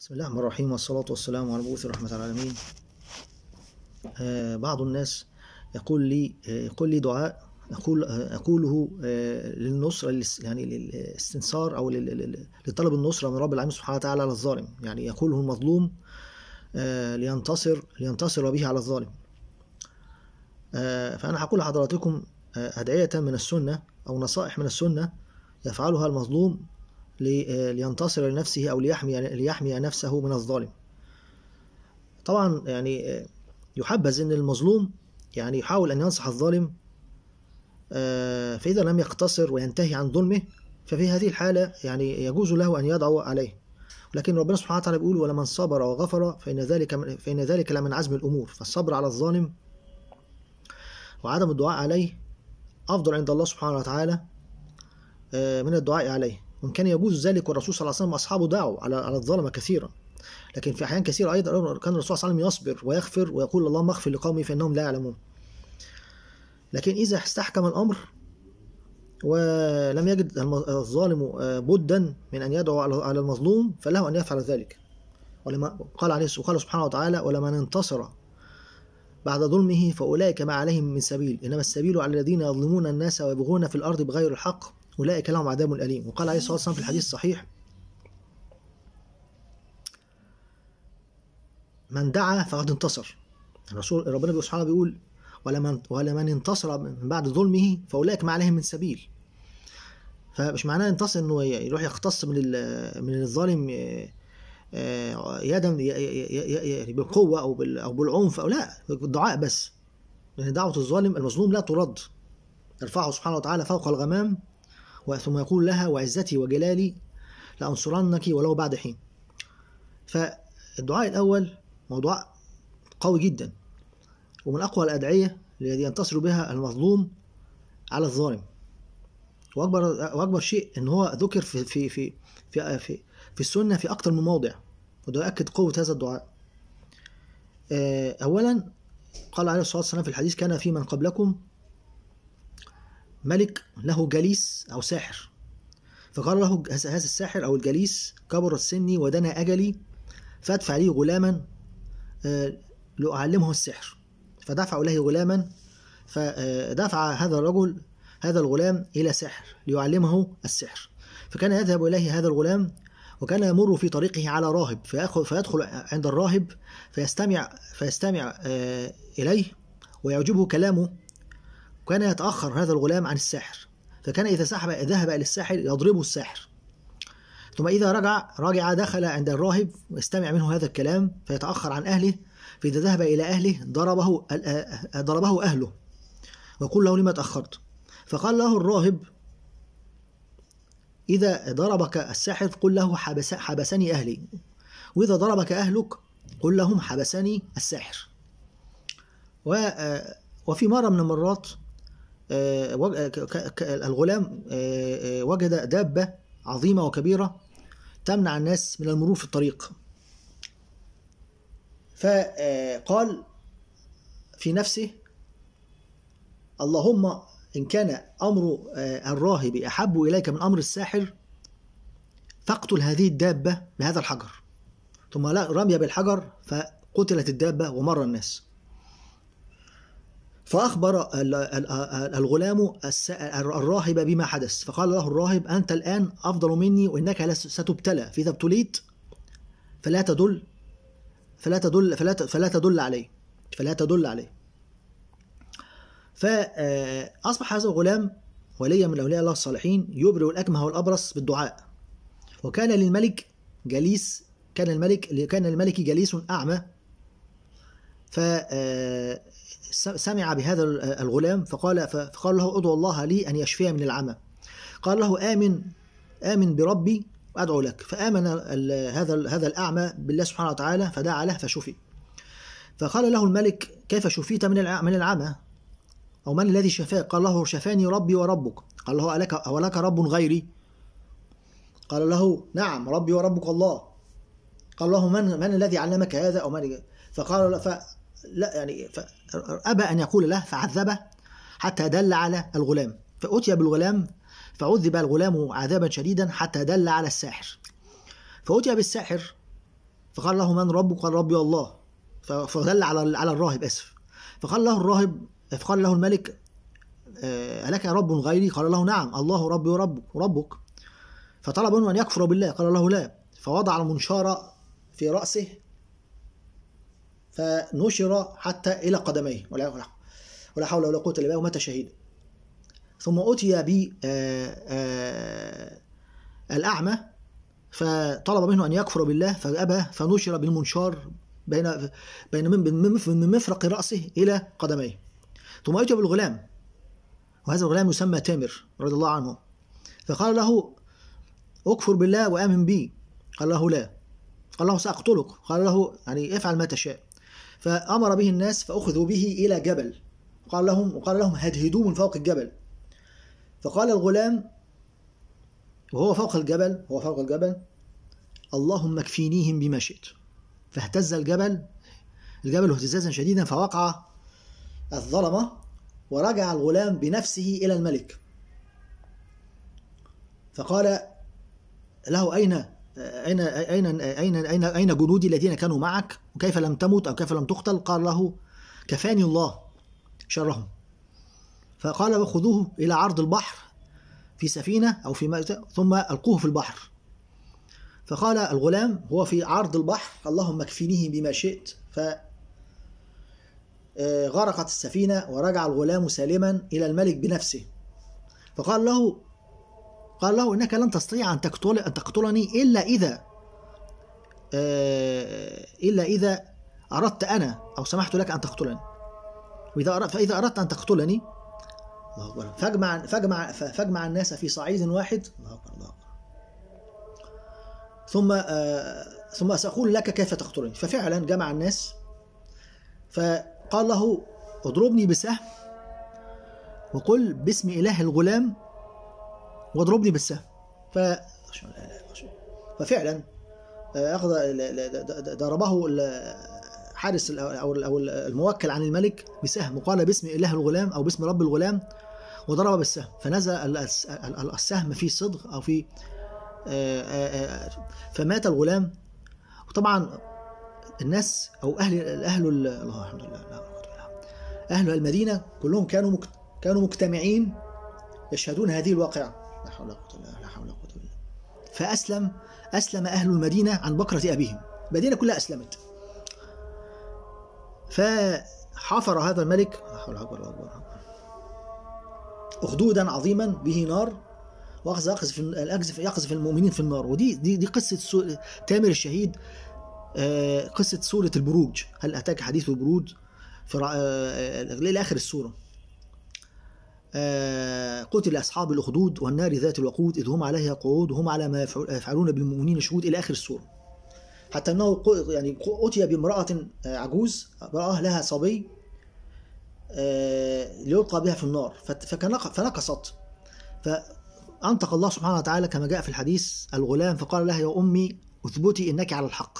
بسم الله الرحمن الرحيم والصلاة والسلام على مبعوث رحمة العالمين آه بعض الناس يقول لي آه، يقول لي دعاء أقول أقوله آه، آه، للنصرة يعني للاستنصار أو لطلب النصرة من رب العالمين سبحانه وتعالى على الظالم يعني يقوله المظلوم لينتصر لينتصر به على الظالم فأنا هقول لحضراتكم أدعية من السنة أو نصائح من السنة يفعلها المظلوم آه، لينتصر لنفسه أو ليحمي, ليحمي نفسه من الظالم طبعا يعني آه، يحبذ أن المظلوم يعني يحاول أن ينصح الظالم آه، فإذا لم يقتصر وينتهي عن ظلمه ففي هذه الحالة يعني يجوز له أن يدعو عليه لكن ربنا سبحانه وتعالى بيقول ولمن صبر وغفر فإن ذلك فإن ذلك لمن عزم الأمور فالصبر على الظالم وعدم الدعاء عليه أفضل عند الله سبحانه وتعالى من الدعاء عليه وإن كان يجوز ذلك والرسول صلى الله عليه وسلم وأصحابه دعوا على على الظلمة كثيرا لكن في أحيان كثيرة أيضا كان الرسول صلى الله عليه وسلم يصبر ويغفر ويقول اللهم اغفر لقومي فإنهم لا يعلمون لكن إذا استحكم الأمر ولم يجد الظالم آه، بدا من أن يدعو على المظلوم فله أن يفعل ذلك ولما قال عليه وقال سبحانه وتعالى ولمن انتصر بعد ظلمه فأولئك ما عليهم من سبيل إنما السبيل على الذين يظلمون الناس ويبغون في الأرض بغير الحق أولئك لهم عذاب أليم وقال عليه الصلاة والسلام في الحديث الصحيح من دعا فقد انتصر الرسول ربنا بيقول سبحانه بيقول ولمن ولمن انتصر من بعد ظلمه فاولئك ما عليهم من سبيل فمش معناه ينتصر انه يروح يختص من من الظالم آه، آه، يدا يعني بالقوه او او بالعنف او لا بالدعاء بس لان دعوه الظالم المظلوم لا ترد يرفعه سبحانه وتعالى فوق الغمام ثم يقول لها وعزتي وجلالي لأنصرنك ولو بعد حين فالدعاء الأول موضوع قوي جدا ومن أقوى الأدعية التي ينتصر بها المظلوم على الظالم واكبر واكبر شيء ان هو ذكر في في في في في, في السنه في اكثر من موضع وده يؤكد قوه هذا الدعاء آه، اولا قال عليه الصلاه والسلام في الحديث كان في من قبلكم ملك له جليس أو ساحر فقال له هذا الساحر أو الجليس كبر سني ودنا أجلي فأدفع لي غلاما آه، لأعلمه السحر فدفعوا له غلاما فدفع آه، هذا الرجل هذا الغلام إلى ساحر ليعلمه السحر فكان يذهب إليه هذا الغلام وكان يمر في طريقه على راهب فيدخل عند الراهب فيستمع فيستمع آه، إليه ويعجبه كلامه كان يتأخر هذا الغلام عن الساحر فكان إذا سحب ذهب إلى الساحر يضربه الساحر ثم إذا رجع رجع دخل عند الراهب واستمع منه هذا الكلام فيتأخر عن أهله فإذا ذهب إلى أهله ضربه ضربه أهله وقل له لما تأخرت فقال له الراهب إذا ضربك الساحر قل له حبس حبسني أهلي وإذا ضربك أهلك قل لهم حبسني الساحر و آه، وفي مرة من المرات آه، آه، الغلام آه، وجد دابة عظيمة وكبيرة تمنع الناس من المرور في الطريق فقال في نفسه اللهم إن كان أمر الراهب أحب إليك من أمر الساحر فاقتل هذه الدابة بهذا الحجر ثم رمي بالحجر فقتلت الدابة ومر الناس فأخبر الغلام الراهب بما حدث فقال له الراهب أنت الآن أفضل مني وإنك ستبتلى فإذا ابتليت فلا تدل فلا تدل فلا فلا تدل عليه فلا تدل عليه فأصبح آه، هذا الغلام وليا من أولياء الله الصالحين يبرئ الأكمه والأبرص بالدعاء وكان للملك جليس كان الملك كان الملك جليس أعمى ف آه، سمع بهذا آه، الغلام فقال فقال له ادعو الله لي ان يشفي من العمى قال له امن امن بربي وادعو لك فامن هذا هذا الاعمى بالله سبحانه وتعالى فدعا له فشفي فقال له الملك كيف شفيت من من العمى او من الذي شفاك قال له شفاني ربي وربك قال له ألك أولك رب غيري قال له نعم ربي وربك الله قال له من من الذي علمك هذا او من فقال لا يعني أبى أن يقول له فعذبه حتى دل على الغلام فأتي بالغلام فعذب الغلام عذابا شديدا حتى دل على الساحر فأتي بالساحر فقال له من ربك قال ربي الله فدل على على الراهب اسف فقال له الراهب فقال له الملك آه، ألك رب غيري قال له نعم الله ربي وربك وربك فطلب منه أن يكفر بالله قال له لا فوضع المنشار في رأسه فنشر حتى إلى قدميه ولا حول ولا قوة إلا بالله ومات شهيدا ثم أتي ب آه، آه، الأعمى فطلب منه أن يكفر بالله فأبى فنشر بالمنشار بين بين من مفرق رأسه إلى قدميه ثم أتي بالغلام وهذا الغلام يسمى تامر رضي الله عنه فقال له اكفر بالله وامن بي قال له لا قال له ساقتلك قال له يعني افعل ما تشاء فأمر به الناس فأخذوا به إلى جبل قال لهم وقال لهم هدهدوه من فوق الجبل فقال الغلام وهو فوق الجبل هو فوق الجبل اللهم اكفينيهم بما شئت فاهتز الجبل الجبل اهتزازا شديدا فوقع الظلمة ورجع الغلام بنفسه إلى الملك فقال له أين أين أين أين أين أين جنودي الذين كانوا معك وكيف لم تمت أو كيف لم تقتل قال له كفاني الله شرهم فقال خذوه إلى عرض البحر في سفينة أو في ثم ألقوه في البحر فقال الغلام هو في عرض البحر اللهم اكفنيه بما شئت ف آه، غرقت السفينة ورجع الغلام سالما إلى الملك بنفسه فقال له قال له إنك لن تستطيع أن تقتل أن تقتلني إلا إذا آه، إلا إذا أردت أنا أو سمحت لك أن تقتلني وإذا فإذا أردت أن تقتلني الله أكبر فاجمع فاجمع فاجمع الناس في صعيد واحد الله أكبر الله أكبر ثم آه، ثم سأقول لك كيف تقتلني ففعلا جمع الناس فقال له اضربني بسهم وقل باسم إله الغلام واضربني بالسهم ف ففعلا اخذ ضربه حارس او او الموكل عن الملك بسهم وقال باسم اله الغلام او باسم رب الغلام وضرب بالسهم فنزل السهم في صدغ او في آه، آه، فمات الغلام وطبعا الناس او اهل اهل الله الحمد لله اهل المدينه كلهم كانوا كانوا مجتمعين يشهدون هذه الواقعه حول ولا قوة إلا لا حول ولا قوة إلا بالله فأسلم أسلم أهل المدينة عن بكرة أبيهم المدينة كلها أسلمت فحفر هذا الملك لا حول ولا قوة إلا بالله أخدودا عظيما به نار واخذ يقذف يقذف يقذف المؤمنين في النار ودي دي دي قصه تامر الشهيد آه، قصه سوره البروج هل اتاك حديث البروج في آه، الى اخر السوره آه، قتل أصحاب الأخدود والنار ذات الوقود إذ هم عليها قعود وهم على ما يفعلون بالمؤمنين شهود إلى آخر السورة حتى أنه يعني أتي بامرأة آه، عجوز امرأة لها صبي آه، ليلقى بها في النار فنقصت فأنطق الله سبحانه وتعالى كما جاء في الحديث الغلام فقال لها يا أمي اثبتي إنك على الحق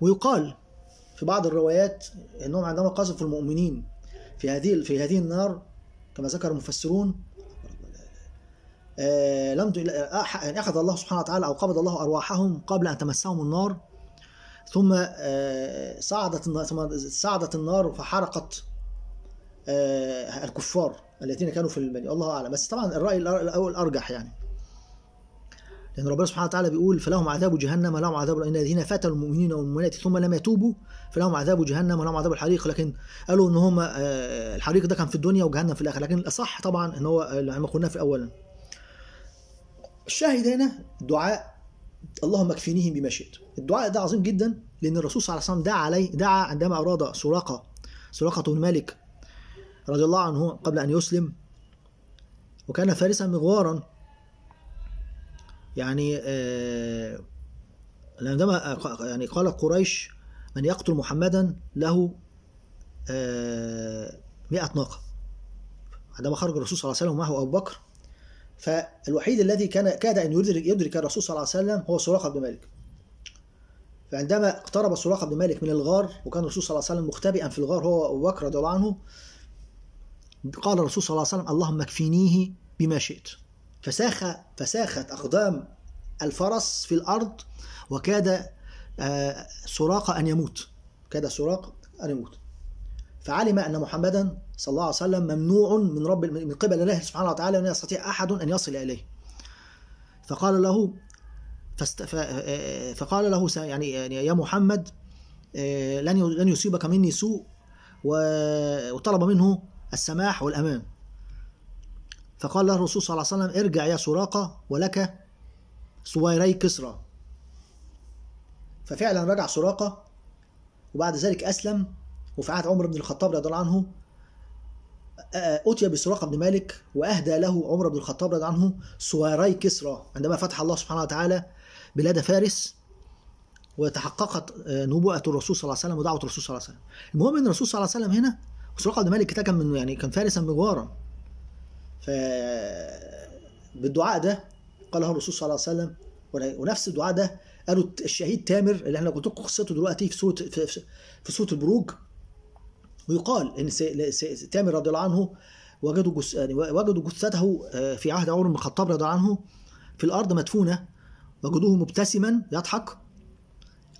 ويقال في بعض الروايات انهم عندما قذفوا المؤمنين في هذه في هذه النار كما ذكر المفسرون آه، لم آه، يعني اخذ الله سبحانه وتعالى او قبض الله ارواحهم قبل ان تمسهم النار ثم صعدت آه، النار ثم صعدت النار فحرقت الكفار الذين كانوا في المدينه الله اعلم بس طبعا الراي الارجح يعني لأن ربنا سبحانه وتعالى بيقول فلهم عذاب جهنم لهم عذاب إن الذين فتنوا المؤمنين والمؤمنات ثم لم يتوبوا فلهم عذاب جهنم لهم عذاب الحريق لكن قالوا إن هم آه، الحريق ده كان في الدنيا وجهنم في الآخرة لكن الأصح طبعا إن هو ما قلناه في أولا الشاهد هنا دعاء اللهم اكفنيهم بما شئت الدعاء ده عظيم جدا لأن الرسول صلى الله عليه وسلم دعا عليه دعا عندما أراد سراقة سراقة بن مالك رضي الله عنه قبل أن يسلم وكان فارسا مغوارا يعني آه، عندما آه، يعني قال قريش من يقتل محمدا له آه، مئة ناقة عندما خرج الرسول صلى الله عليه وسلم معه أبو بكر فالوحيد الذي كان كاد أن يدرك, يدرك الرسول صلى الله عليه وسلم هو سراقة بن مالك فعندما اقترب سراقة بن مالك من الغار وكان الرسول صلى الله عليه وسلم مختبئا في الغار هو أبو بكر رضي الله عنه قال الرسول صلى الله عليه وسلم اللهم اكفينيه بما شئت فساخ فساخت أقدام الفرس في الأرض وكاد آه، سراقة أن يموت كاد سراقة أن يموت فعلم أن محمدا صلى الله عليه وسلم ممنوع من رب من قبل الله سبحانه وتعالى أن يستطيع أحد أن يصل إليه فقال له آه، آه، فقال له يعني،, يعني يا محمد لن لن يصيبك مني سوء وطلب منه السماح والامان فقال له الرسول صلى الله عليه وسلم ارجع يا سراقة ولك صويري كسرى ففعلا رجع سراقة وبعد ذلك أسلم وفي عهد عمر بن الخطاب رضي الله عنه أتي بسراقة بن مالك وأهدى له عمر بن الخطاب رضي الله عنه صويري كسرى عندما فتح الله سبحانه وتعالى بلاد فارس وتحققت آه، نبوءة الرسول صلى الله عليه وسلم ودعوة الرسول صلى الله عليه وسلم. المهم إن الرسول صلى الله عليه وسلم هنا سراقة بن مالك كان من يعني كان فارسا بجواره فبالدعاء ده قاله الرسول صلى الله عليه وسلم ونفس الدعاء ده قالوا الشهيد تامر اللي احنا قلت لكم قصته دلوقتي في سوره في سوره البروج ويقال ان تامر رضي الله عنه وجدوا جس... يعني وجدوا جثته آه، في عهد عمر بن الخطاب رضي الله عنه في الارض مدفونه وجدوه مبتسما يضحك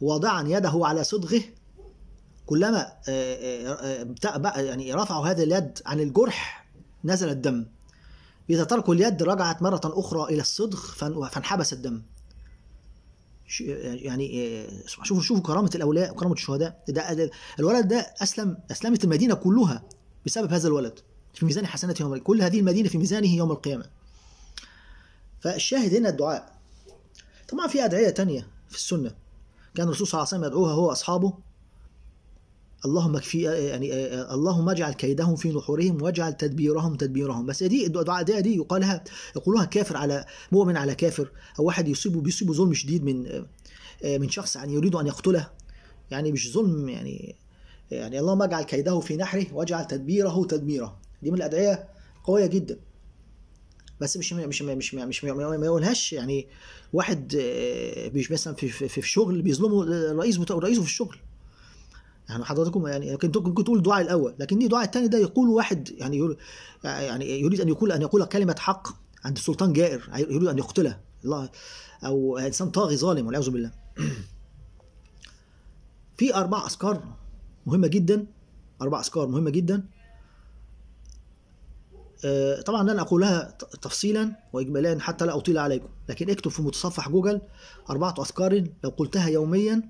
واضعا يده على صدغه كلما آه، آه، يعني رفعوا هذا اليد عن الجرح نزل الدم إذا تركوا اليد رجعت مرة أخرى إلى الصدغ فانحبس الدم يعني آه، شوفوا شوفوا كرامة الأولاء وكرامة الشهداء ده الولد ده أسلم أسلمت المدينة كلها بسبب هذا الولد في ميزان حسناته يوم كل هذه المدينة في ميزانه يوم القيامة فالشاهد هنا الدعاء طبعا في أدعية تانية في السنة كان الرسول صلى الله عليه وسلم يدعوها هو أصحابه اللهم اكفي آه، يعني آه، آه، اللهم اجعل كيدهم في نحورهم واجعل تدبيرهم تدبيرهم بس دي الدعاء دي يقالها يقولوها كافر على مؤمن على كافر او واحد يصيبه بيصيبه ظلم شديد من من شخص يعني يريد ان يقتله يعني مش ظلم يعني يعني اللهم اجعل كيده في نحره واجعل تدبيره تدميره دي من الادعيه قويه جدا بس مش مش مش مش ما يقولهاش يعني واحد مش مثلا في في, في الشغل بيظلمه الرئيس بتاعه رئيسه في الشغل يعني حضراتكم يعني ممكن تقول الدعاء الاول لكن الدعاء الثاني ده يقول واحد يعني يعني يريد ان يقول ان يقول كلمه حق عند السلطان جائر يريد ان يقتله الله او انسان طاغي ظالم والعياذ بالله في اربع اذكار مهمه جدا اربع اذكار مهمه جدا آه، طبعا لن اقولها تفصيلا واجمالا حتى لا اطيل عليكم لكن اكتب في متصفح جوجل اربعه اذكار لو قلتها يوميا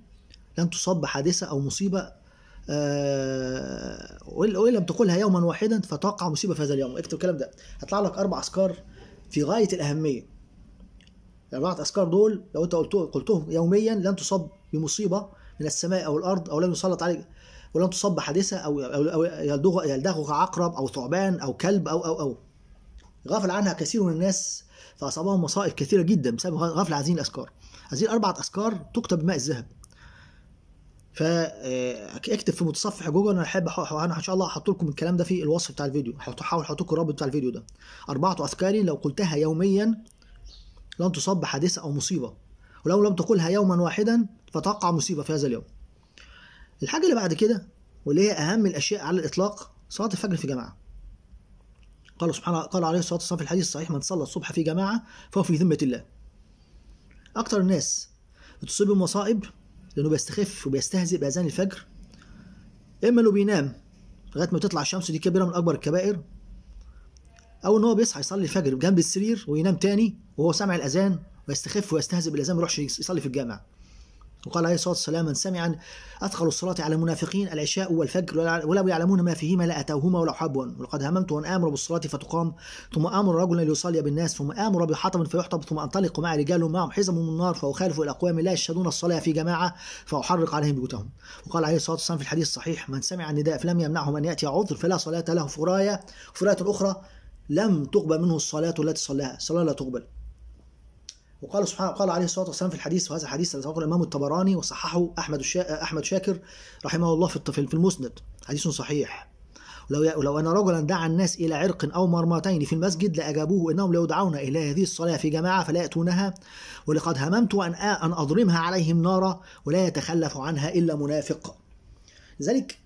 لن تصاب بحادثه او مصيبه آه، وان لم تقلها يوما واحدا فتوقع مصيبه في هذا اليوم اكتب الكلام ده هطلع لك اربع اذكار في غايه الاهميه الأربعة اذكار دول لو انت قلتهم يوميا لن تصب بمصيبه من السماء او الارض او لن يسلط عليك ولن تصب حادثه او او أو يلدغ يلدغك عقرب او ثعبان او كلب او او او غفل عنها كثير من الناس فاصابهم مصائب كثيره جدا بسبب غفل عن هذه الاذكار هذه الأربعة اذكار تكتب بماء الذهب فاكتب في متصفح جوجل انا احب انا ان شاء الله هحط لكم الكلام ده في الوصف بتاع الفيديو هحاول احط لكم الرابط بتاع الفيديو ده اربعه اذكار لو قلتها يوميا لن تصاب بحادثه او مصيبه ولو لم تقلها يوما واحدا فتقع مصيبه في هذا اليوم الحاجه اللي بعد كده واللي هي اهم الاشياء على الاطلاق صلاه الفجر في جماعه قال سبحانه قال عليه الصلاه والسلام في الحديث الصحيح من صلى الصبح في جماعه فهو في ذمه الله اكثر الناس بتصيبهم مصائب لأنه بيستخف وبيستهزئ بأذان الفجر إما إنه بينام لغاية ما تطلع الشمس دي كبيرة من أكبر الكبائر أو إن هو بيصحى يصلي الفجر جنب السرير وينام تاني وهو سامع الأذان ويستخف ويستهزئ بالأذان ما يروحش يصلي في الجامع وقال عليه الصلاة والسلام من سمع أثقل الصلاة على المنافقين العشاء والفجر ولو يعلمون ما فيهما لأتوهما ولو حبوا ولقد هممت أن آمر بالصلاة فتقام ثم آمر رجلا ليصلي بالناس ثم آمر بحطب فيحطب ثم أنطلق مع رجال معهم حزم من النار فأخالف إلى أقوام لا يشهدون الصلاة في جماعة فأحرق عليهم بيوتهم وقال عليه الصلاة والسلام في الحديث الصحيح من سمع النداء فلم يمنعه أن يأتي عذر فلا صلاة له في راية أخرى لم تقبل منه الصلاة التي صلاها صلاة لا تقبل وقال سبحانه قال عليه الصلاه والسلام في الحديث وهذا الحديث رواه الامام الطبراني وصححه احمد الشا... احمد شاكر رحمه الله في في المسند حديث صحيح لو لو ان رجلا دعا الناس الى عرق او مرمتين في المسجد لاجابوه انهم ليدعون الى هذه الصلاه في جماعه فلا ياتونها ولقد هممت ان ان اضرمها عليهم نارا ولا يتخلف عنها الا منافق. لذلك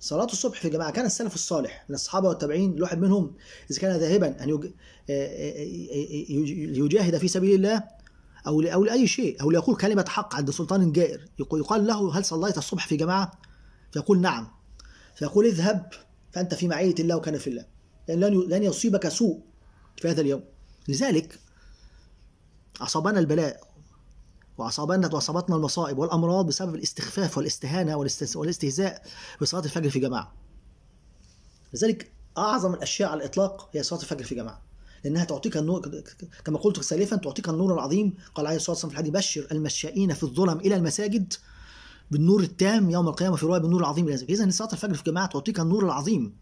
صلاة الصبح في جماعة كان السلف الصالح من الصحابة والتابعين الواحد منهم إذا كان ذاهبا أن ليجاهد في سبيل الله أو أو لأي شيء أو ليقول كلمة حق عند سلطان جائر يقال له هل صليت الصبح في جماعة؟ فيقول نعم فيقول اذهب فأنت في معية الله وكان في الله لأن لن يصيبك سوء في هذا اليوم لذلك أصابنا البلاء وأصابنا وأصابتنا المصائب والأمراض بسبب الاستخفاف والاستهانة والاستهزاء بصلاة الفجر في جماعة لذلك أعظم الأشياء على الإطلاق هي صلاة الفجر في جماعة لانها تعطيك النور كما قلت سالفا تعطيك النور العظيم قال عليه الصلاه والسلام في الحديث بشر المشائين في الظلم الى المساجد بالنور التام يوم القيامه في روايه بالنور العظيم اذا صلاه الفجر في الجماعه تعطيك النور العظيم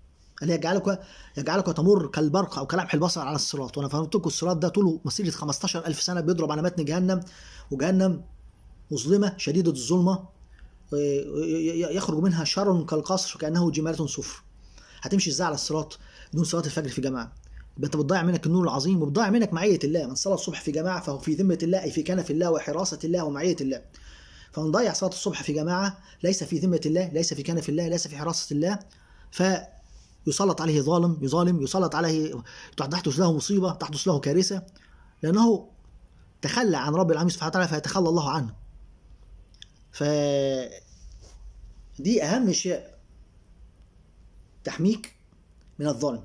اللي يجعلك يجعلك تمر كالبرق او كلمح البصر على الصراط وانا فهمت لكم الصراط ده طوله مسيره 15000 سنه بيضرب على متن جهنم وجهنم مظلمه شديده الظلمه آه، آه، يخرج منها شر كالقصر كانه جماله صفر هتمشي ازاي على الصراط دون صلاه الفجر في جماعه انت بتضيع منك النور العظيم وبتضيع منك معيه الله من صلاه الصبح في جماعه فهو في ذمه الله اي في كنف الله وحراسه الله ومعيه الله فنضيع صلاه الصبح في جماعه ليس في ذمه الله ليس في كنف الله ليس في حراسه الله ف يسلط عليه ظالم يظالم يسلط عليه تحدث له مصيبه تحدث له كارثه لانه تخلى عن رب العالمين سبحانه وتعالى فيتخلى الله عنه ف دي اهم شيء تحميك من الظالم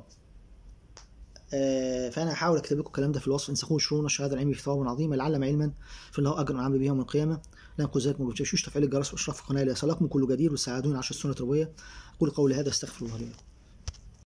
آه، فانا هحاول اكتب لكم الكلام ده في الوصف انسخوه شرون الشهاده العلمي في ثواب عظيم لعلم علما فله اجر عام به يوم القيامه لا ينقذ ذلك من تفعيل الجرس واشرف القناه ليصلكم كل جدير وساعدوني على عشر السنه التربويه اقول قولي هذا استغفر الله لي